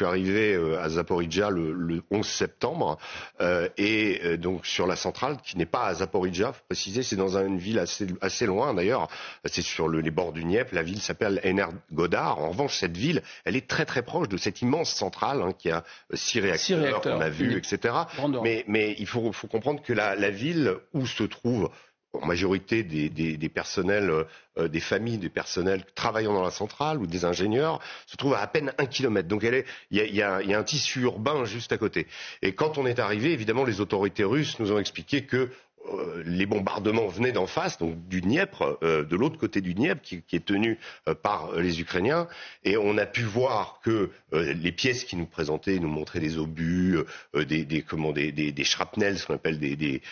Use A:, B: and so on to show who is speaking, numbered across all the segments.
A: Je suis arrivé euh, à Zaporizhia le, 11 septembre euh, et euh, donc sur la centrale qui n'est pas à Zaporizhia, faut préciser, c'est dans une ville assez, assez loin d'ailleurs. C'est sur les bords du Nièvre, La ville s'appelle Energodar. En revanche, cette ville, elle est très très proche de cette immense centrale hein, qui a six réacteurs, on a vu, mmh. etc. Mais, mais, il faut, faut comprendre que la, la ville où se trouve en majorité des, des personnels, euh, des familles, des personnels travaillant dans la centrale ou des ingénieurs, se trouvent à à peine un kilomètre. Donc il y, y, y a, un tissu urbain juste à côté. Et quand on est arrivé, évidemment, les autorités russes nous ont expliqué que euh, les bombardements venaient d'en face, donc du Dniepr, euh, de l'autre côté du Dniepr, qui, est tenu euh, par les Ukrainiens. Et on a pu voir que les pièces qui nous présentaient nous montraient des obus, des, des, des, des, shrapnels, ce qu'on appelle des, des,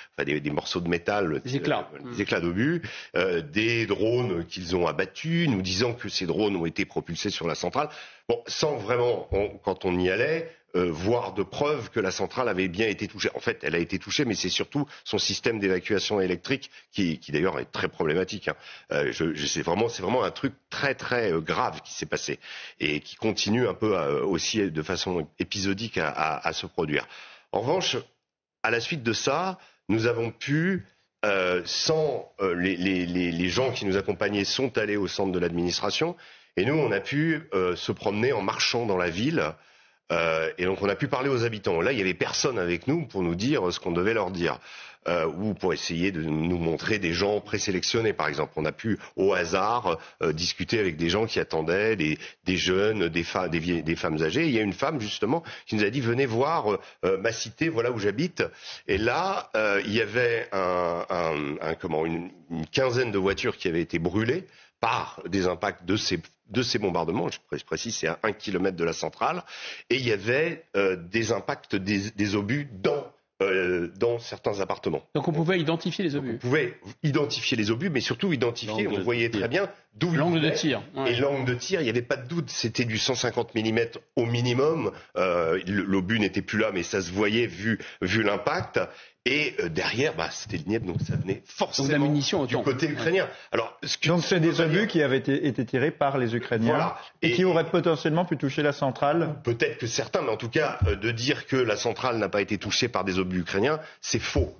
A: morceaux de métal, des éclats, mmh. d'obus, des drones qu'ils ont abattus, nous disant que ces drones ont été propulsés sur la centrale. Bon, sans vraiment, quand on y allait, euh, voire de preuve que la centrale avait bien été touchée. En fait, elle a été touchée, mais c'est surtout son système d'évacuation électrique qui, d'ailleurs est très problématique. Hein. Euh, je, c'est vraiment, vraiment un truc très très euh, grave qui s'est passé et qui continue un peu aussi de façon épisodique à, se produire. En revanche, à la suite de ça, nous avons pu sans les, gens qui nous accompagnaient sont allés au centre de l'administration et nous on a pu se promener en marchant dans la ville euh, et donc on a pu parler aux habitants. Là, il y avait personne avec nous pour nous dire ce qu'on devait leur dire. Euh, ou pour essayer de nous montrer des gens présélectionnés, par exemple. On a pu, au hasard, euh, discuter avec des gens qui attendaient, des, jeunes, des, femmes âgées. il y a une femme, justement, qui nous a dit, venez voir ma cité, voilà où j'habite. Et là, il y avait un, un, une quinzaine de voitures qui avaient été brûlées par des impacts de ces de ces bombardements, je précise, c'est à un kilomètre de la centrale, et il y avait euh, des impacts des, obus euh, dans certains appartements. Donc on pouvait identifier les obus. on pouvait identifier les obus, mais surtout identifier, on voyait très bien d'où l'angle de tir. Et l'angle de tir, il n'y avait pas de doute, c'était du 150 mm au minimum. Euh, l'obus n'était plus là, mais ça se voyait vu, vu l'impact. Et euh, derrière, bah, c'était le Nièvre, donc ça venait forcément du côté ukrainien. Alors, ce donc c'est des obus qui avaient été, tirés par les Ukrainiens et, et, qui auraient potentiellement pu toucher la centrale. Peut-être que certains, mais en tout cas, euh, de dire que la centrale n'a pas été touchée par des obus ukrainiens, c'est faux.